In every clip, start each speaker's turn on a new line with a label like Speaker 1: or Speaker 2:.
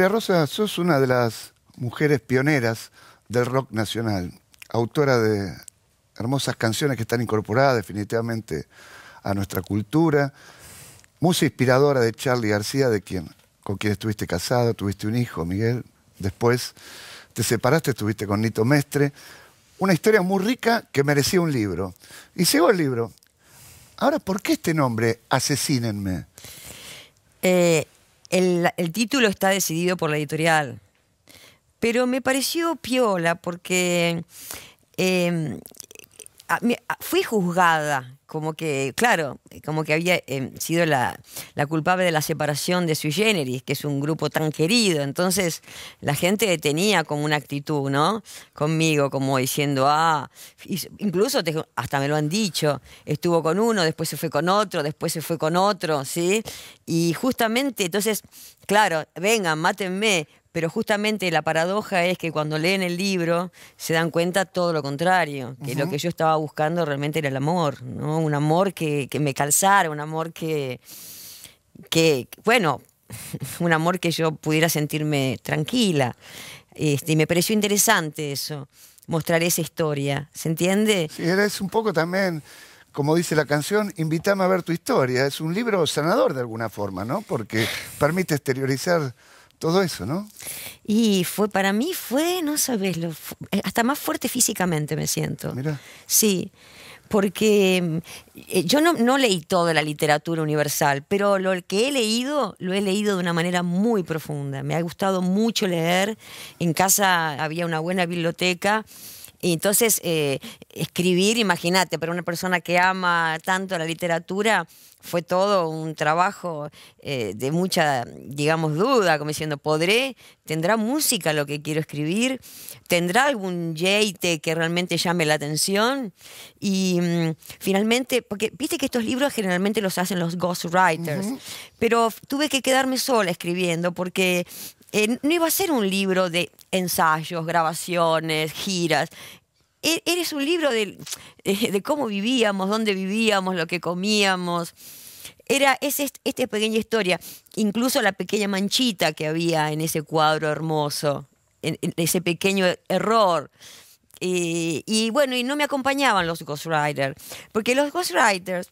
Speaker 1: María Rosa, sos una de las mujeres pioneras del rock nacional, autora de hermosas canciones que están incorporadas definitivamente a nuestra cultura, musa inspiradora de Charlie García, de quien, con quien estuviste casada, tuviste un hijo, Miguel, después te separaste, estuviste con Nito Mestre, una historia muy rica que merecía un libro. Y llegó el libro. Ahora, ¿por qué este nombre, Asesínenme? Eh,
Speaker 2: el, título está decidido por la editorial, pero me pareció piola porque em, fui juzgada como que, claro, como que había eh, sido la, culpable de la separación de su Generis, que es un grupo tan querido. Entonces, la gente tenía como una actitud, ¿no? Conmigo, como diciendo, ah, incluso hasta me lo han dicho, estuvo con uno, después se fue con otro, después se fue con otro, ¿sí? Y justamente, entonces, claro, vengan, mátenme, pero justamente la paradoja es que cuando leen el libro se dan cuenta todo lo contrario, que lo que yo estaba buscando realmente era el amor, ¿no? Un amor que, me calzara, un amor que, que, bueno, un amor que yo pudiera sentirme tranquila. Este, y me pareció interesante eso, mostrar esa
Speaker 1: historia, ¿se entiende? Sí, es un poco también como dice la canción, invítame a ver tu historia. Es un libro sanador de alguna forma, ¿no? Porque permite exteriorizar todo eso, ¿no?
Speaker 2: Y fue, para mí fue, no sabes, eh, hasta más fuerte físicamente me siento. Mira. Sí, porque mm, eh, yo no, no, leí toda la literatura universal, pero lo que he leído, lo he leído de una manera muy profunda. Me ha gustado mucho leer. En casa había una buena biblioteca y entonces, eh, escribir, imagínate, para una persona que ama tanto la literatura, fue todo un trabajo eh, de mucha, digamos, duda, como diciendo, ¿podré? ¿Tendrá música lo que quiero escribir? ¿Tendrá algún yeite que realmente llame la atención? Y mm, finalmente, porque viste que estos libros generalmente los hacen los ghostwriters, pero tuve que quedarme sola escribiendo porque eh, no iba a ser un libro de ensayos, grabaciones, giras. Era eres un libro de, cómo vivíamos, dónde vivíamos, lo que comíamos. Era esta pequeña historia, incluso la pequeña manchita que había en ese cuadro hermoso, en, ese pequeño error. Eh, y bueno, y no me acompañaban los ghostwriters, porque los ghostwriters,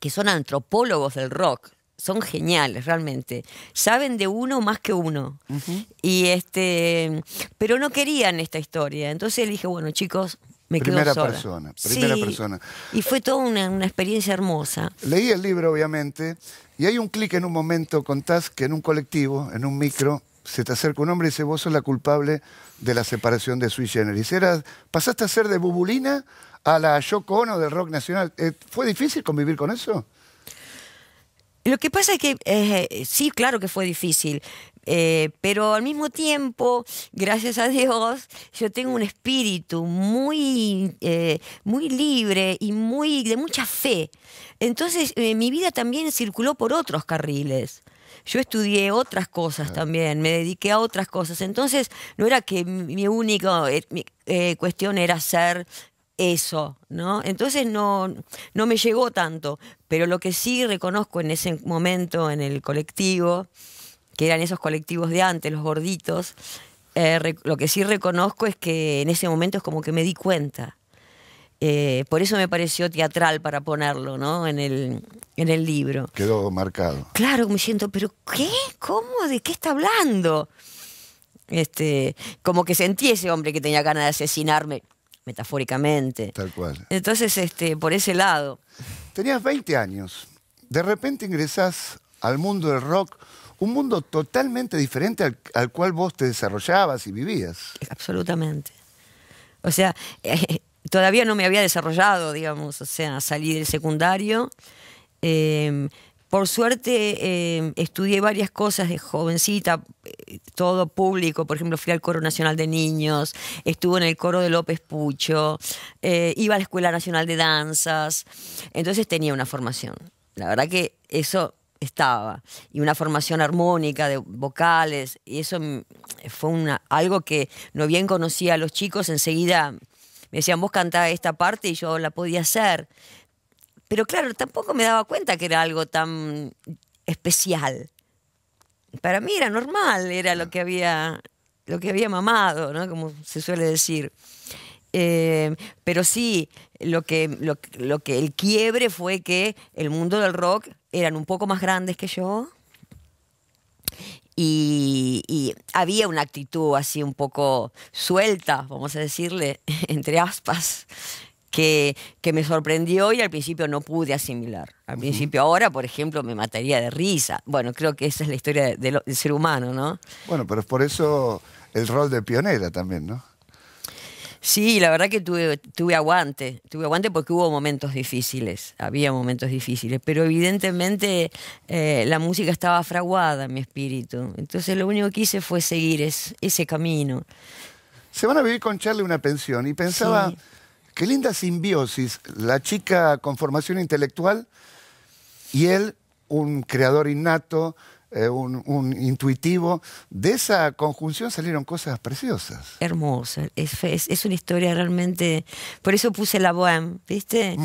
Speaker 2: que son antropólogos del rock, son geniales realmente. Saben de uno más que uno. Y este, pero no querían esta historia. Entonces dije, bueno,
Speaker 1: chicos, me primera persona, primera persona.
Speaker 2: Y fue toda una, experiencia hermosa.
Speaker 1: Leí el libro, obviamente, y hay un clic en un momento, contás que en un colectivo, en un micro, se te acerca un hombre y dice, vos sos la culpable de la separación de Sui Generis. pasaste a ser de Bubulina a la Yoko Ono del rock nacional. Eh, ¿Fue difícil convivir con eso? Lo que pasa es que eh, eh, sí, claro
Speaker 2: que fue difícil, eh, pero al mismo tiempo, gracias a Dios, yo tengo un espíritu muy, muy libre y muy de mucha fe. Entonces mi vida también circuló por otros carriles yo estudié otras cosas también, me dediqué a otras cosas. Entonces, no era que mi única cuestión era ser eso, ¿no? Entonces no, me llegó tanto, pero lo que sí reconozco en ese momento en el colectivo, que eran esos colectivos de antes, los gorditos, eh, lo que sí reconozco es que en ese momento es como que me di cuenta. Eh, por eso me pareció teatral para ponerlo, ¿no? En el,
Speaker 1: en el libro. Quedó marcado.
Speaker 2: Claro, me siento, pero ¿qué? ¿Cómo? ¿De qué está hablando? Este, como que sentí ese hombre que tenía ganas de asesinarme
Speaker 1: metafóricamente. Tal cual. Entonces, este, por ese lado. Tenías 20 años, de repente ingresás al mundo del rock, un mundo totalmente diferente al, cual vos te desarrollabas y vivías. Absolutamente.
Speaker 2: O sea, eh, todavía no me había desarrollado, digamos, o sea, salí del secundario. Eh, por suerte eh, estudié varias cosas de jovencita, eh, todo público, por ejemplo, fui al Coro Nacional de Niños, estuve en el Coro de López Pucho, eh, iba a la Escuela Nacional de Danzas, entonces tenía una formación. La verdad que eso estaba. Y una formación armónica de vocales. Y eso mm, fue una, algo que no bien conocía a los chicos. Enseguida me decían, vos cantá esta parte y yo la podía hacer. Pero claro, tampoco me daba cuenta que era algo tan especial. Para mí era normal, era lo que había, lo que había mamado, Como se suele decir. Eh, pero sí, lo que, lo, que el quiebre fue que el mundo del rock eran un poco más grandes que yo. y, había una actitud así un poco suelta, vamos a decirle, entre aspas, que, me sorprendió y al principio no pude asimilar. Al principio, ahora, por ejemplo, me mataría de risa. Bueno, creo que esa es la historia del, ser humano, ¿no?
Speaker 1: Bueno, pero es por eso el rol de pionera también, ¿no?
Speaker 2: Sí, la verdad que tuve, tuve aguante, tuve aguante porque hubo momentos difíciles, había momentos difíciles, pero evidentemente eh, la música estaba fraguada en mi espíritu, entonces lo único que hice fue seguir ese camino.
Speaker 1: Se van a vivir con Charlie una pensión y pensaba, Qué linda simbiosis, la chica con formación intelectual y él, un creador innato, eh, un, intuitivo. De esa conjunción salieron cosas preciosas. Hermosa. Es, una historia
Speaker 2: realmente. Por eso puse la Bohème, ¿viste?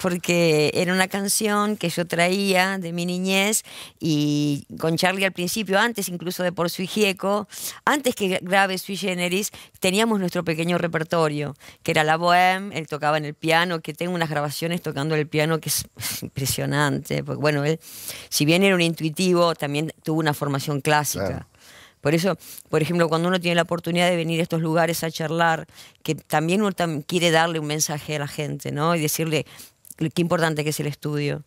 Speaker 2: Porque era una canción que yo traía de mi niñez y con Charlie al principio, antes incluso de Por Sui Gieco, antes que grabe Sui Generis, teníamos nuestro pequeño repertorio, que era la Bohème, él tocaba en el piano, que tengo unas grabaciones tocando el piano que es impresionante. Porque, bueno, él, si bien era un intuitivo, también tuvo una formación clásica. Por eso, por ejemplo, cuando uno tiene la oportunidad de venir a estos lugares a charlar, que también uno quiere darle un mensaje a la gente, ¿no? Y decirle qué importante que es el estudio.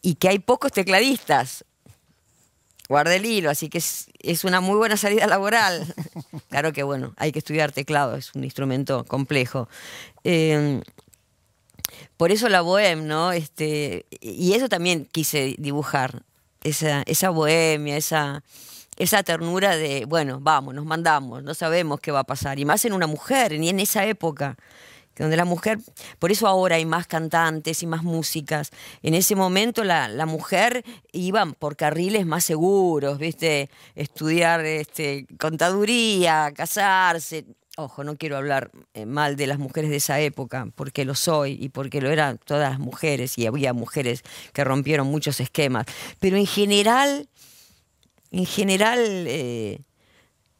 Speaker 2: Y que hay pocos tecladistas. Guarda el hilo, así que es, una muy buena salida laboral. claro que bueno, hay que estudiar teclado, es un instrumento complejo. Em, por eso la bohème. ¿no? Este, y eso también quise dibujar esa, esa bohemia, esa, esa ternura de, bueno, vamos, nos mandamos, no sabemos qué va a pasar. Y más en una mujer, ni en esa época, donde la mujer, por eso ahora hay más cantantes y más músicas. En ese momento la, mujer iba por carriles más seguros, ¿viste? Estudiar este, contaduría, casarse, ojo, no quiero hablar eh, mal de las mujeres de esa época, porque lo soy y porque lo eran todas las mujeres, y había mujeres que rompieron muchos esquemas, pero en general, en general eh,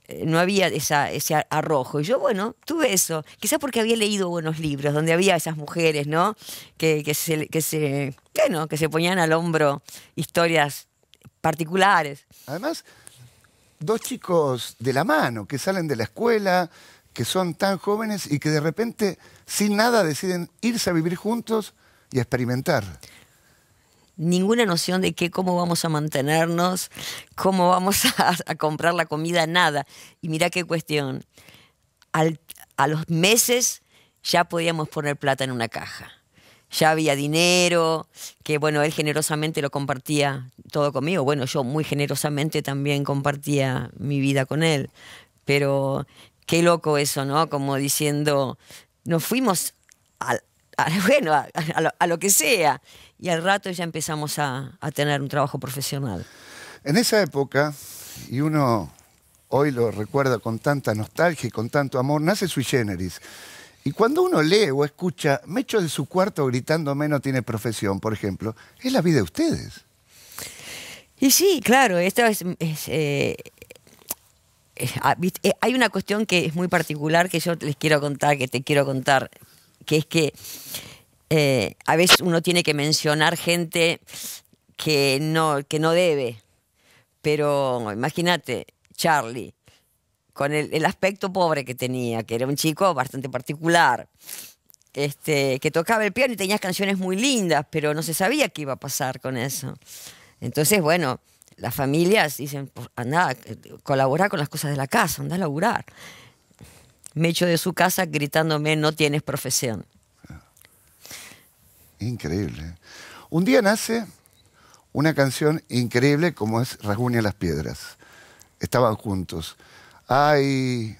Speaker 2: eh, no había ese arrojo. Y yo, bueno, tuve eso, quizás porque había leído buenos libros, donde había esas mujeres, ¿no? que, se, que, se, que se ponían al hombro historias particulares.
Speaker 1: Además, dos chicos de la mano que salen de la escuela, que son tan jóvenes y que de repente, sin nada, deciden irse a vivir juntos y a experimentar
Speaker 2: ninguna noción de que cómo vamos a mantenernos, cómo vamos a, comprar la comida, nada. Y mira qué cuestión. a los meses ya podíamos poner plata en una caja. Ya había dinero, que bueno, él generosamente lo compartía todo conmigo. Bueno, yo muy generosamente también compartía mi vida con él. Pero Qué loco eso, ¿no? Como diciendo, nos fuimos a, bueno, a, lo, que sea. Y al rato ya empezamos a, tener un trabajo profesional.
Speaker 1: En esa época, y uno hoy lo recuerda con tanta nostalgia y con tanto amor, nace sui generis. Y cuando uno lee o escucha, me echo de su cuarto gritando menos tiene profesión, por ejemplo, es la vida de ustedes.
Speaker 2: Y sí, claro, esto es, eh, eh, ah, eh, hay una cuestión que es muy particular que yo les quiero contar, que te quiero contar, que es que eh, a veces uno tiene que mencionar gente que no, que no debe. Pero imagínate, Charlie, con el, aspecto pobre que tenía, que era un chico bastante particular, este, que tocaba el piano y tenía canciones muy lindas, pero no se sabía qué iba a pasar con eso. Entonces, bueno, las familias dicen, pues, anda, eh, colabora con las cosas de la casa, anda a laburar. Me echo de su casa gritándome, no tienes profesión. Ah,
Speaker 1: increíble. ¿eh? Un día nace una canción increíble como es Rasguña las Piedras. Estaban juntos. Hay.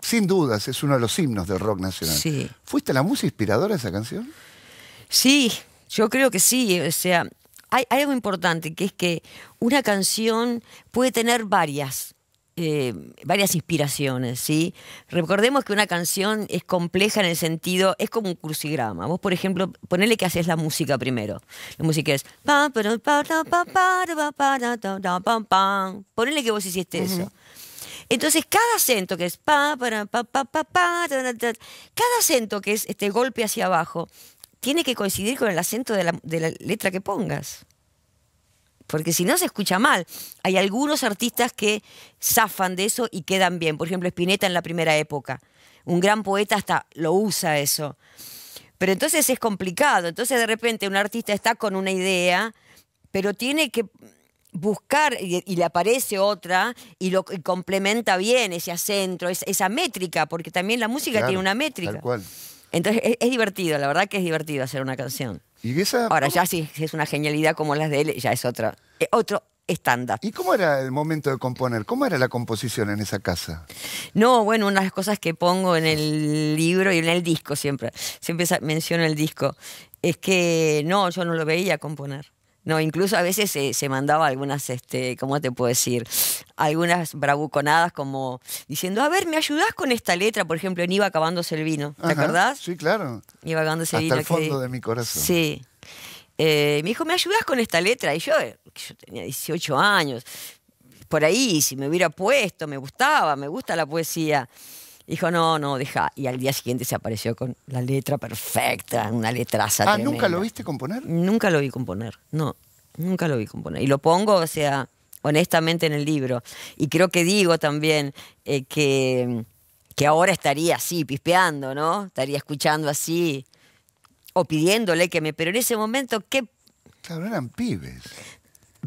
Speaker 1: Sin dudas, es uno de los himnos del rock nacional. ¿Fuiste la música inspiradora de esa canción? Sí, yo
Speaker 2: creo que sí. O sea, hay, algo importante, que es que una canción puede tener varias. Eh, varias inspiraciones, ¿sí? Recordemos que una canción es compleja en el sentido, es como un crucigrama. Vos, por ejemplo, ponele que haces la música primero. La música es... Ponele que vos hiciste eso. Entonces, cada acento que es... Cada acento que es este golpe hacia abajo, tiene que coincidir con el acento de la, letra que pongas. Porque si no se escucha mal. Hay algunos artistas que zafan de eso y quedan bien. Por ejemplo, Spinetta en la primera época. Un gran poeta hasta lo usa eso. Pero entonces es complicado. Entonces de repente un artista está con una idea, pero tiene que buscar y, le aparece otra y lo complementa bien ese acento, esa, métrica, porque también la música tiene una métrica. Tal cual. Entonces es, divertido, la verdad que es divertido hacer una canción. ¿Y Ahora
Speaker 1: ya sí, es una genialidad como las de él, ya es otra, eh, otro estándar. ¿Y cómo era el momento de componer? ¿Cómo era la composición en esa casa?
Speaker 2: No, bueno, una de las cosas que pongo en el libro y en el disco siempre, siempre menciono el disco, es que no, yo no lo veía componer. No, incluso a veces se, mandaba algunas, este, ¿cómo te puedo decir? Algunas bravuconadas como diciendo, a ver, ¿me ayudás con esta letra? Por ejemplo, en Iba acabándose el vino, ¿te acordás?
Speaker 1: Sí, claro.
Speaker 2: Iba acabándose el Hasta el fondo de mi corazón. Sí. Eh, me dijo, ¿me ayudás con esta letra? Y yo, eh, yo tenía 18 años, por ahí, si me hubiera puesto, me gustaba, me gusta la poesía. Dijo, no, no, deja. Y al día siguiente se apareció con la letra perfecta, una letraza. Ah, ¿nunca lo
Speaker 1: viste componer?
Speaker 2: Nunca lo vi componer, no. Nunca lo vi componer. Y lo pongo, o sea, honestamente en el libro. Y creo que digo también eh, que, que ahora estaría así, pispeando, ¿no? Estaría escuchando así, o pidiéndole que me... Pero en ese momento, ¿qué Claro, eran pibes.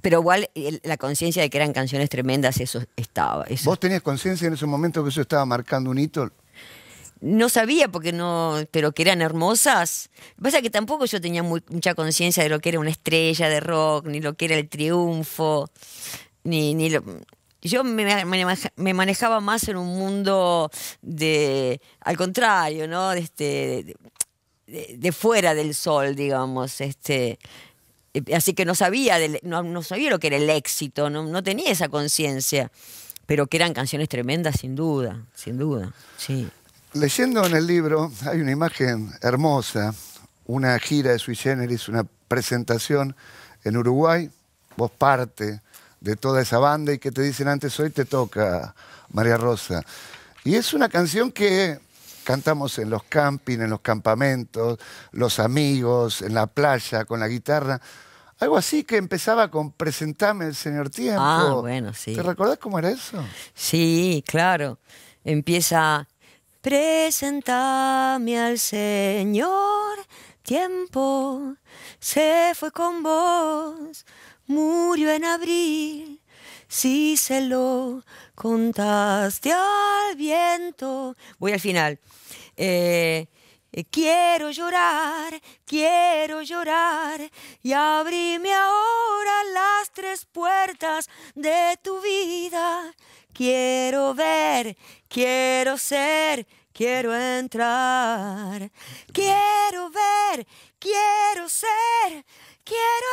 Speaker 2: Pero igual la conciencia de que eran canciones
Speaker 1: tremendas, eso estaba. ¿Vos tenías conciencia en ese momento que eso estaba marcando un hito?
Speaker 2: No sabía porque no, pero que eran hermosas. Pasa que tampoco yo tenía mucha conciencia de lo que era una estrella de rock, ni lo que era el triunfo, ni, Yo me, manejaba más en un mundo de, al contrario, ¿no? De este, de fuera del sol, digamos, este, eh, así que no sabía, no, no, sabía lo que era el éxito, no, tenía esa conciencia. Pero que eran canciones tremendas, sin duda, sin duda,
Speaker 1: sí. Leyendo en el libro hay una imagen hermosa, una gira de Sui Generis, una presentación en Uruguay, vos parte de toda esa banda y que te dicen antes hoy te toca María Rosa. Y es una canción que Cantamos en los campings, en los campamentos, los amigos, en la playa, con la guitarra. Algo así que empezaba con presentame al señor tiempo. Ah, bueno, sí. ¿Te recordás cómo era eso? Sí,
Speaker 2: claro. Empieza Presentame al Señor tiempo. Se fue con vos, murió en abril si se lo contaste al viento. Voy al final. Eh, eh, quiero llorar, quiero llorar y abrime ahora las tres puertas de tu vida. Quiero ver, quiero ser, quiero entrar. Quiero ver, quiero ser, Quiero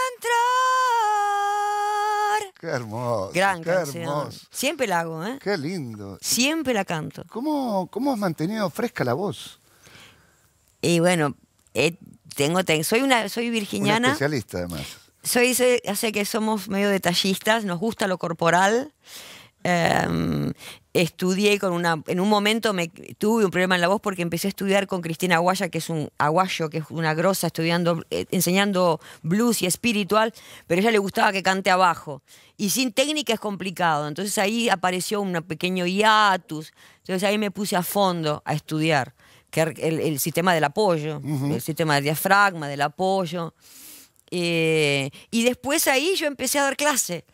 Speaker 2: entrar.
Speaker 1: Qué hermoso. qué Hermoso. Siempre la hago, ¿eh? Qué lindo. Siempre la canto. ¿Cómo, cómo has mantenido fresca la
Speaker 2: voz? Y bueno, eh, tengo, soy una, soy virginiana. especialista además. Soy, soy, hace que somos medio detallistas, nos gusta lo corporal. Em, estudié con una. En un momento tuve un problema en la voz porque empecé a estudiar con Cristina Aguaya, que es un aguayo, que es una grosa, estudiando, eh, enseñando blues y espiritual, pero a ella le gustaba que cante abajo. Y sin técnica es complicado. Entonces ahí apareció un pequeño hiatus. Entonces ahí me puse a fondo a estudiar que el, sistema del apoyo, el sistema del diafragma, del apoyo. Eh, y después ahí yo empecé a dar clase.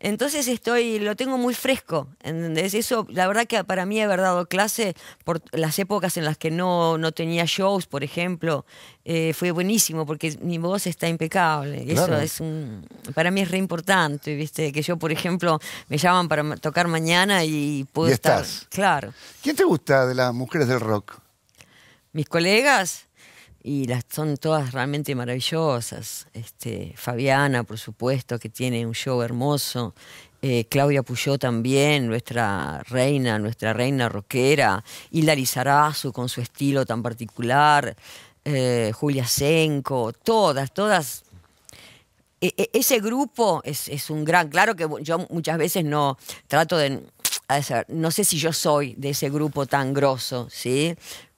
Speaker 2: Entonces estoy, lo tengo muy fresco, Eso, la verdad que para mí haber dado clase por las épocas en las que no, no tenía shows, por ejemplo, eh, fue buenísimo porque mi voz está impecable. Eso es un, para mí es re importante, ¿viste? Que yo, por ejemplo, me llaman para tocar mañana y puedo estar. Claro.
Speaker 1: ¿Quién te gusta de las mujeres del rock?
Speaker 2: Mis colegas y las son todas realmente maravillosas. Este, Fabiana, por supuesto, que tiene un show hermoso. Eh, Claudia Puyó también, nuestra reina, nuestra reina rockera. Hilda Lizarazu con su estilo tan particular. Eh, Julia Senko, todas, todas. E, e, ese grupo es, un gran. Claro que yo muchas veces no trato de. No sé si yo soy de ese grupo tan grosso, ¿sí?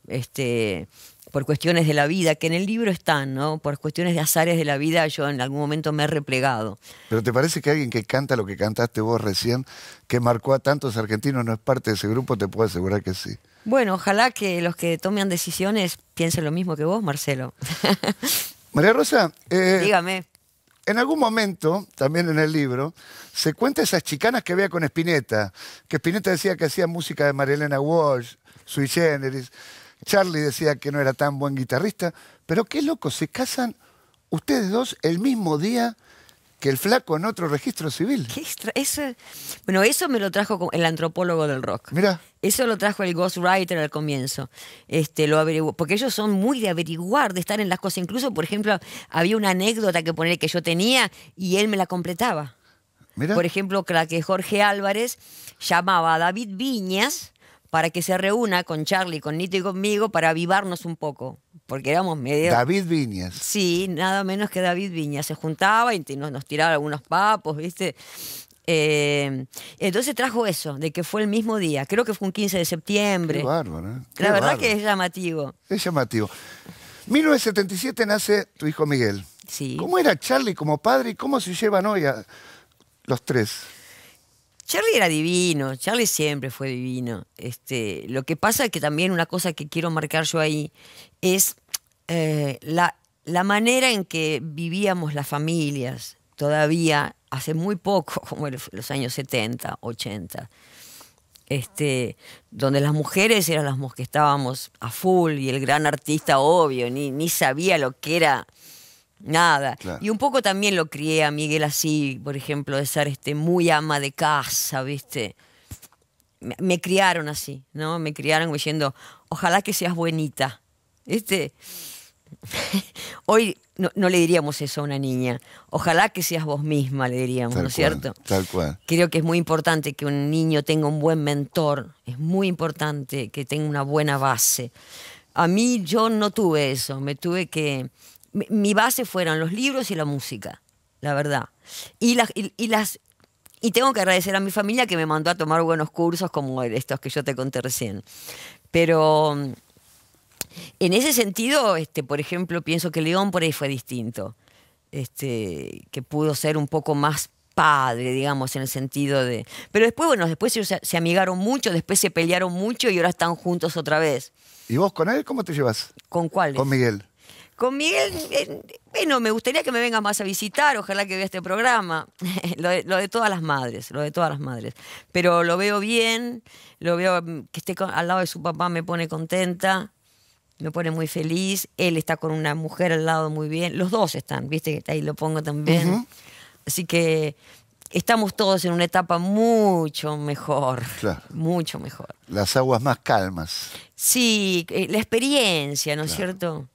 Speaker 2: Este, por cuestiones de la vida, que en el libro están, ¿no? Por cuestiones de azares de la vida, yo en algún momento me he replegado.
Speaker 1: Pero ¿te parece que alguien que canta lo que cantaste vos recién, que marcó a tantos argentinos, no es parte de ese grupo? Te puedo asegurar que sí.
Speaker 2: Bueno, ojalá que los que tomen decisiones piensen lo mismo que vos, Marcelo.
Speaker 1: María Rosa, eh, dígame. En algún momento, también en el libro, se cuenta esas chicanas que había con Spinetta, que Spinetta decía que hacía música de Marilena Walsh, sui generis. Charlie decía que no era tan buen guitarrista, pero qué loco, se casan ustedes dos el mismo día que el flaco en otro registro civil. eso, bueno, eso
Speaker 2: me lo trajo el antropólogo del rock. Mira. Eso lo trajo el ghostwriter al comienzo. Este, lo averiguó, porque ellos son muy de averiguar, de estar en las cosas. Incluso, por ejemplo, había una anécdota que poner que yo tenía y él me la completaba. Mira. Por ejemplo, la que Jorge Álvarez llamaba a David Viñas para que se reúna con Charlie, con Nito y conmigo para avivarnos un poco, porque éramos medio... David Viñas. Sí, nada menos que David Viñas. Se juntaba y nos, tiraba algunos papos, ¿viste? Eh, entonces trajo eso, de que fue el mismo día. Creo que fue un 15 de septiembre. Qué
Speaker 1: bárbaro, ¿eh? La verdad que es llamativo. Es llamativo. 1977 nace tu hijo Miguel. Sí. ¿Cómo era Charlie como padre y cómo se llevan hoy los tres? Charlie
Speaker 2: era divino, Charlie siempre fue divino. Este, lo que pasa es que también una cosa que quiero marcar yo ahí es eh, la, la manera en que vivíamos las familias todavía hace muy poco, como en los años 70, 80. Este, donde las mujeres eran las que estábamos a full y el gran artista obvio, ni, ni sabía lo que era Nada. Y un poco también lo crié a Miguel así, por ejemplo, de ser este, muy ama de casa, ¿viste? Me, criaron así, ¿no? Me criaron diciendo, ojalá que seas buenita. Este, hoy no, le diríamos eso a una niña. Ojalá que seas vos misma, le diríamos, ¿no es cierto? Tal cual. Creo que es muy importante que un niño tenga un buen mentor. Es muy importante que tenga una buena base. A mí yo no tuve eso, me tuve que mi, base fueron los libros y la música, la verdad. Y las, y, las y tengo que agradecer a mi familia que me mandó a tomar buenos cursos como estos que yo te conté recién. Pero mm, en ese sentido, este, por ejemplo, pienso que León por ahí fue distinto. Este, que pudo ser un poco más padre, digamos, en el sentido de. Pero después, bueno, después se amigaron mucho, después se pelearon mucho y ahora están juntos otra vez. ¿Y vos con él cómo te llevas? ¿Con
Speaker 1: cuál? Con Miguel.
Speaker 2: Con Miguel, eh, bueno, me gustaría que me vengas más a visitar, ojalá que vea este programa. lo, de, todas las madres, lo de todas las madres. Pero lo veo bien, lo veo mm, que esté al lado de su papá me pone contenta, me pone muy feliz. Él está con una mujer al lado muy bien. Los dos están, viste, que ahí lo pongo también. Así que estamos todos en una etapa mucho mejor. Mucho mejor.
Speaker 1: Las aguas más calmas.
Speaker 2: Sí, eh, la experiencia, ¿no es cierto?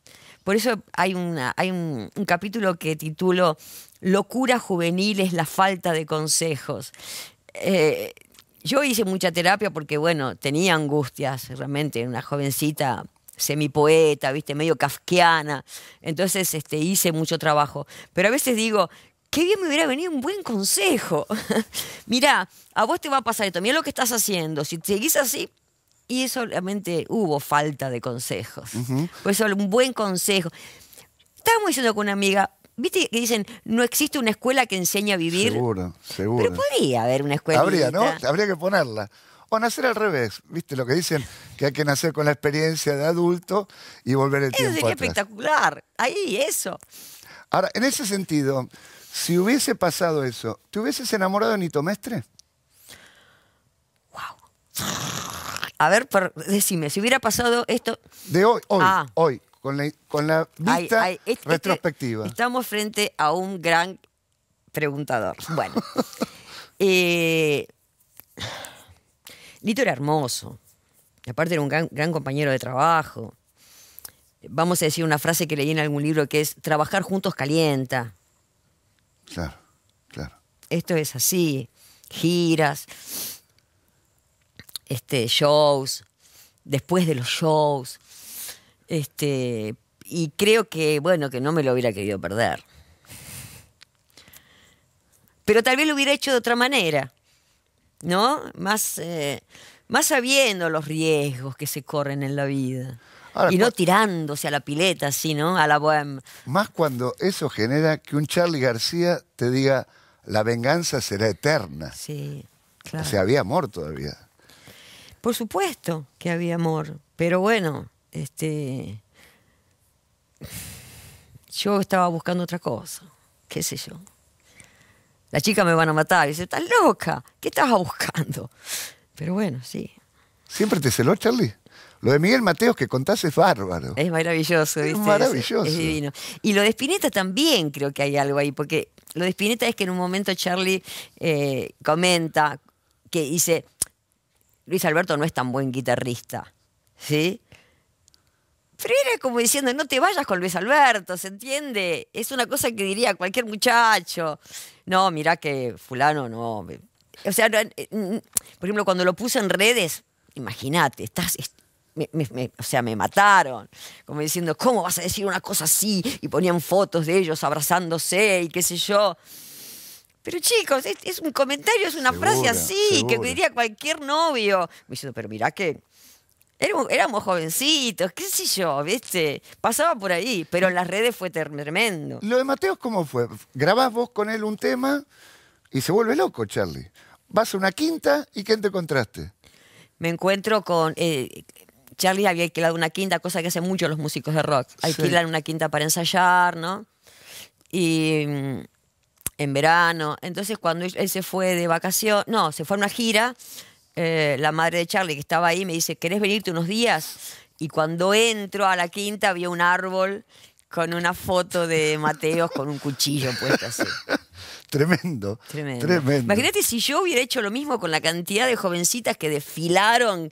Speaker 2: Por eso hay, hay un, capítulo que titulo Locura juvenil es la falta de consejos. Eh, yo hice mucha terapia porque, bueno, tenía angustias, realmente, una jovencita semipoeta, viste, medio kafkiana. Entonces este, hice mucho trabajo. Pero a veces digo, qué bien me hubiera venido un buen consejo. Mirá, a vos te va a pasar esto, mira lo que estás haciendo. Si seguís así, y eso hubo falta de consejos. pues un buen consejo. Estábamos diciendo con una amiga, ¿Viste que dicen, no existe una escuela que enseñe a vivir? Seguro,
Speaker 1: seguro. Pero podría haber una escuela. Habría, ¿no? Habría que ponerla. O nacer al revés, ¿viste? Lo que dicen, que hay que nacer con la experiencia de adulto y volver el tiempo sería
Speaker 2: espectacular. Ahí, eso.
Speaker 1: Ahora, en ese sentido, si hubiese pasado eso, ¿te hubieses enamorado de Nito Mestre? ¡Wow! A ver, decime, si hubiera pasado esto... De hoy, hoy, ah. hoy, con la, vista este, este, retrospectiva.
Speaker 2: estamos frente a un gran preguntador. Bueno, Lito eh, era hermoso. Aparte era un gran, gran compañero de trabajo. Vamos a decir una frase que leí en algún libro que es, trabajar juntos calienta. Claro, claro. Esto es así, giras este, shows, después de los shows. Este, y creo que, bueno, que no me lo hubiera querido perder. Pero tal vez lo hubiera hecho de otra manera, ¿no? Más, eh, más sabiendo los riesgos que se corren en la vida. y no tirándose a la pileta, no a la
Speaker 1: Más cuando eso genera que un Charlie García te diga, la venganza será eterna. Sí, claro. O sea, había amor todavía.
Speaker 2: Por supuesto que había amor, pero bueno, este yo estaba buscando otra cosa, qué sé yo. La chica me van a matar. dice, ¿estás loca? ¿Qué estabas buscando?
Speaker 1: Pero bueno, sí. ¿Siempre te celó, Charlie? Lo de Miguel Mateos que contás es bárbaro. Es maravilloso, Es maravilloso. divino.
Speaker 2: Y lo de Spinetta también creo que hay algo ahí, porque lo de Spinetta es que en un momento Charlie eh, comenta que dice, Luis Alberto no es tan buen guitarrista, ¿sí? Pero era como diciendo, no te vayas con Luis Alberto, ¿se entiende? Es una cosa que diría cualquier muchacho. No, mirá que fulano no. O sea, eh, mm, mm, por ejemplo, cuando lo puse en redes, imagínate, estás... o sea, me mataron, como diciendo, ¿cómo vas a decir una cosa así? Y ponían fotos de ellos abrazándose y qué sé yo. Pero chicos, es, un comentario, es una frase así, que diría cualquier novio. Me dice, pero mirá que éramos, jovencitos, qué sé yo, ¿viste? Pasaba por ahí, pero en las redes fue tremendo.
Speaker 1: Lo de Mateo ¿cómo fue? Grabás vos con él un tema y se vuelve loco, Charlie. Vas a una quinta y ¿qué te encontraste?
Speaker 2: Me encuentro con... Eh, Charlie había alquilado una quinta, cosa que hacen muchos los músicos de rock. Alquilan una quinta para ensayar, ¿no? Y mm, en verano. Entonces cuando él se fue de vacación, no, se fue a una gira, eh, la madre de Charlie que estaba ahí me dice, ¿querés venirte unos días? Y cuando entro a la quinta había un árbol con una foto de Mateos con un cuchillo
Speaker 1: puesto así. Tremendo, tremendo. Tremendo.
Speaker 2: Imagínate si yo hubiera hecho lo mismo con la cantidad de jovencitas que desfilaron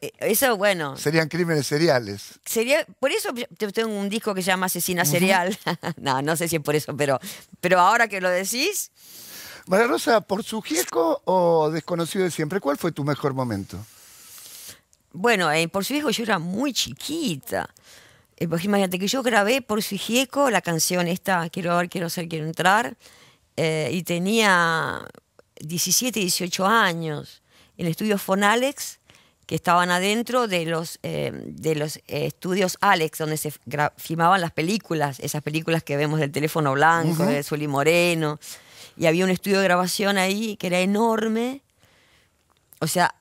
Speaker 2: eh, eso, bueno.
Speaker 1: Serían crímenes seriales.
Speaker 2: Sería, por eso tengo un disco que se llama Asesina Serial. no, no sé si es por eso, pero,
Speaker 1: pero ahora que lo decís. María Rosa, ¿por su jeco o desconocido de siempre? ¿Cuál fue tu mejor momento?
Speaker 2: Bueno, eh, por su hijo yo era muy chiquita. Eh, pues imagínate que yo grabé por su hijo la canción esta, Quiero ver, quiero ser, quiero entrar, y tenía 17, 18 años. En el estudio Fonalex que estaban adentro de los, eh, de los eh, estudios Alex, donde se filmaban las películas, esas películas que vemos del teléfono blanco, de Zully Moreno. Y había un estudio de grabación ahí que era enorme. O sea,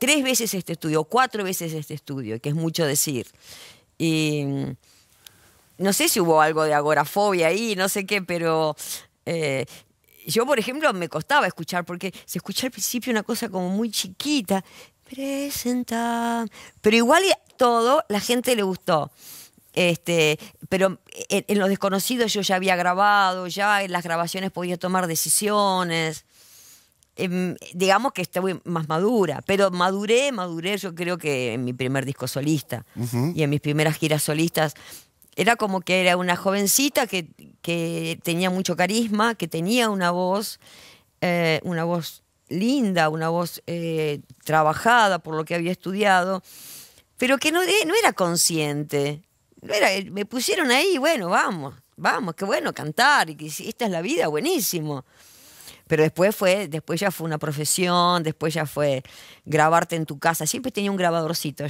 Speaker 2: tres veces este estudio, cuatro veces este estudio, que es mucho decir. Y mm, no sé si hubo algo de agorafobia ahí, no sé qué, pero eh, yo, por ejemplo, me costaba escuchar, porque se escucha al principio una cosa como muy chiquita presenta. Pero igual todo, la gente le gustó. Este, pero en, lo los desconocidos yo ya había grabado, ya en las grabaciones podía tomar decisiones. Em, digamos que Estaba más madura, pero maduré, maduré yo creo que en mi primer disco solista y en mis primeras giras solistas. Era como que era una jovencita que, tenía mucho carisma, que tenía una voz, eh, una voz linda, una voz eh, trabajada por lo que había estudiado, pero que no, eh, no era consciente. Eh, me pusieron ahí, bueno, vamos, vamos, qué bueno cantar, y esta es la vida, buenísimo. Pero después fue, después ya fue una profesión, después ya fue grabarte en tu casa. Siempre tenía un grabadorcito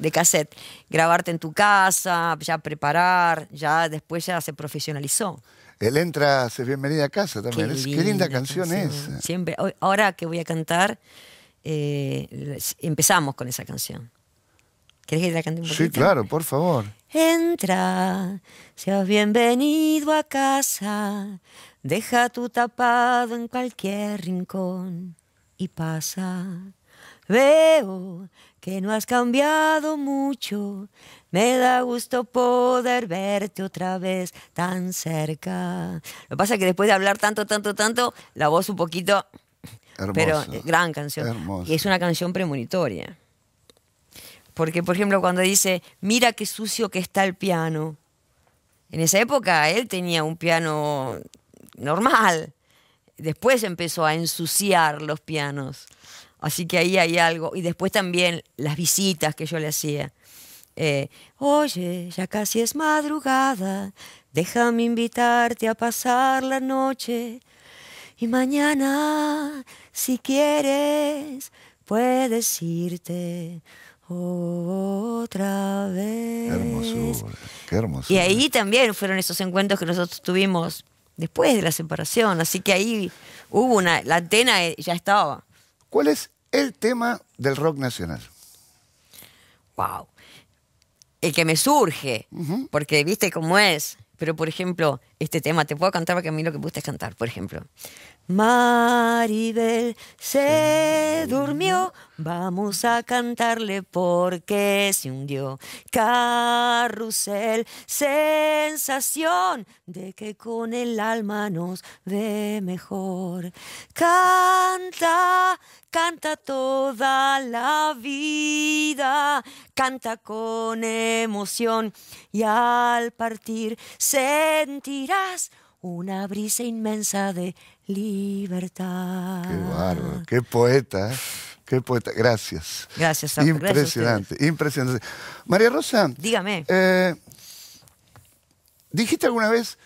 Speaker 2: de cassette. Grabarte en tu casa, ya preparar, ya después ya se profesionalizó.
Speaker 1: Él entra, se bienvenida a casa también. Qué, linda, canción, es.
Speaker 2: Siempre, ahora que voy a cantar, eh, empezamos con esa canción. ¿Querés que la cante un poquito? Sí, claro, por favor. Entra, seas bienvenido a casa. Deja tu tapado en cualquier rincón y pasa. Veo que no has cambiado mucho. Me da gusto poder verte otra vez tan cerca. Lo pasa que después de hablar tanto, tanto, tanto, la voz un poquito... Hermosa. pero gran canción. Y es una canción premonitoria. Porque, por ejemplo, cuando dice, mira qué sucio que está el piano. En esa época él tenía un piano normal. Después empezó a ensuciar los pianos. Así que ahí hay algo. Y después también las visitas que yo le hacía. Eh, oye, ya casi es madrugada, déjame invitarte a pasar la noche. Y mañana, si quieres, puedes irte otra vez. Qué hermosura, Y ahí también fueron esos encuentros que nosotros tuvimos después de la separación. Así que ahí hubo una, la antena eh, ya estaba. ¿Cuál es el tema
Speaker 1: del rock nacional?
Speaker 2: Wow. El que me surge, porque viste cómo es. Pero, por ejemplo, este tema, te puedo cantar porque a mí lo que me gusta es cantar, por ejemplo. Maribel se durmió, vamos a cantarle porque se hundió. Carrusel, sensación de que con el alma nos ve mejor. Canta, canta toda la vida, canta con emoción y al partir sentirás una brisa inmensa de libertad. Qué bárbaro,
Speaker 1: qué poeta, qué poeta. Gracias. Gracias, a Impresionante, impresionante. María Rosa. Dígame. Eh, dijiste alguna vez,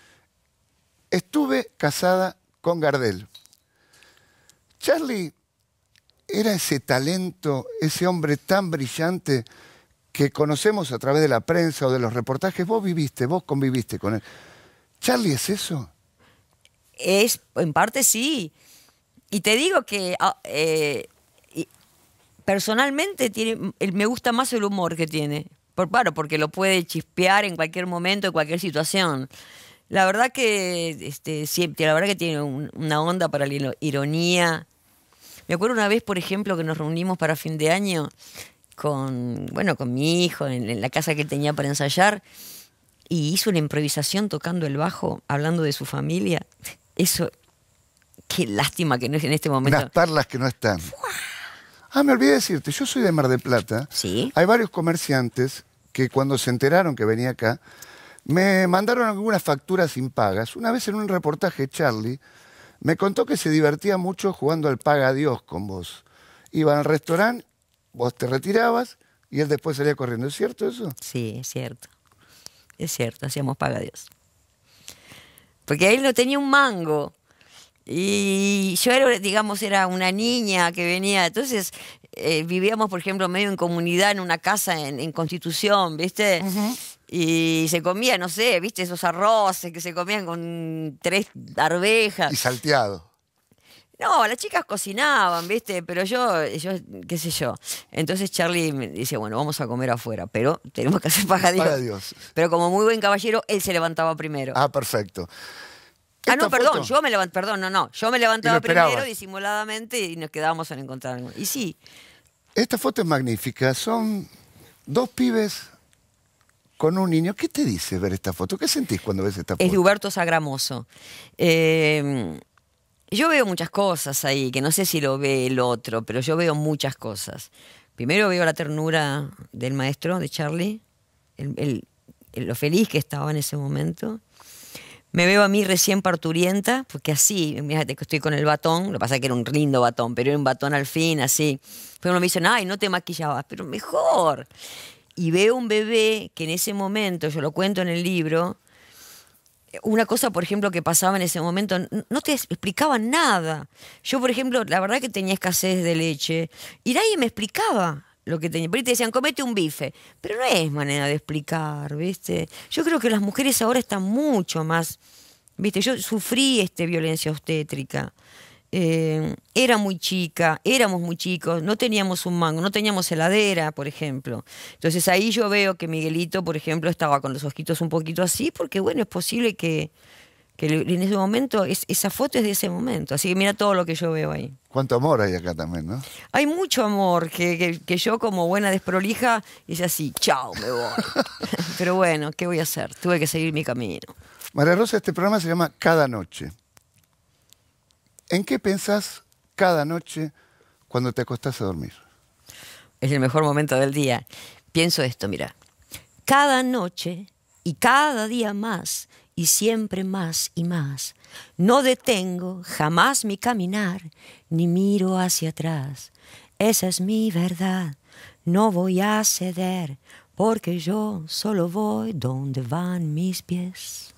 Speaker 1: estuve casada con Gardel. Charlie era ese talento, ese hombre tan brillante que conocemos a través de la prensa o de los reportajes. Vos viviste, vos conviviste con él. Charlie, ¿es eso?
Speaker 2: Es, en
Speaker 1: parte sí.
Speaker 2: Y te digo que ah, eh, personalmente me gusta más el humor que tiene. Por, paro porque lo puede chispear en cualquier momento, en cualquier situación. La verdad que este, la verdad que tiene una onda para la ironía. Me acuerdo una vez, por ejemplo, que nos reunimos para fin de año con, bueno, con mi hijo en, la casa que tenía para ensayar y hizo una improvisación tocando el bajo, hablando de su
Speaker 1: familia. Eso, qué lástima que no es en este momento. Las tarlas que no están. Ah, me olvidé decirte, yo soy de Mar del Plata. Sí. Hay varios comerciantes que cuando se enteraron que venía acá, me mandaron algunas facturas impagas. Una vez en un reportaje, Charlie me contó que se divertía mucho jugando al paga a Dios con vos. Iban al restaurante, vos te retirabas y él después salía corriendo. ¿Es cierto eso? Sí, es cierto es cierto, hacíamos paga a Dios. Porque él
Speaker 2: no tenía un mango. Y yo era, digamos, era una niña que venía. Entonces eh, vivíamos, por ejemplo, medio en comunidad, en una casa en, Constitución, ¿viste? Y se comía, no sé, ¿viste? Esos arroces que se comían con tres arvejas. Y salteado. No, las chicas cocinaban, ¿viste? Pero yo, yo, qué sé yo. Entonces Charlie me dice, bueno, vamos a comer afuera, pero tenemos que hacer pajadillas. Dios. Pero como muy buen caballero, él se levantaba primero. Ah, perfecto. Ah, no, perdón, yo me levantaba, perdón, no, no. Yo me levantaba primero disimuladamente y nos quedábamos en encontrar
Speaker 1: Y sí. Esta foto es magnífica. Son dos pibes con un niño. ¿Qué te dice ver esta foto? ¿Qué sentís cuando ves esta foto? Es de
Speaker 2: Huberto Sagramoso. Eh, yo veo muchas cosas ahí, que no sé si lo ve el otro, pero yo veo muchas cosas. Primero veo la ternura del maestro, de Charlie, el, lo feliz que estaba en ese momento. Me veo a mí recién parturienta, porque así, fíjate que estoy con el batón, lo que pasa es que era un lindo batón, pero era un batón al fin, así. Pero uno me dice, ay, no te maquillabas, pero mejor. Y veo un bebé que en ese momento, yo lo cuento en el libro, una cosa, por ejemplo, que pasaba en ese momento, no te explicaba nada. Yo, por ejemplo, la verdad que tenía escasez de leche y nadie me explicaba lo que tenía. Pero te decían, comete un bife. Pero no es manera de explicar, ¿viste? Yo creo que las mujeres ahora están mucho más, ¿viste? Yo sufrí este, violencia obstétrica. Eh, era muy chica, éramos muy chicos, no teníamos un mango, no teníamos heladera, por ejemplo. Entonces ahí yo veo que Miguelito, por ejemplo, estaba con los ojitos un poquito así, porque bueno, es posible que, en ese momento, esa foto es de ese momento. Así que mira todo lo que yo veo ahí.
Speaker 1: Cuánto amor hay acá también, ¿no?
Speaker 2: Hay mucho amor, que, que yo como buena desprolija, es así, chao, me voy. Pero bueno, ¿qué voy a hacer? Tuve que seguir mi camino.
Speaker 1: María Rosa, este programa se llama Cada Noche. ¿En qué pensás cada noche cuando te acostás a dormir? Es el mejor momento del día. Pienso esto, mira.
Speaker 2: Cada noche y cada día más y siempre más y más. No detengo jamás mi caminar ni miro hacia atrás. Esa es mi verdad. No voy a ceder porque yo solo voy donde van mis pies.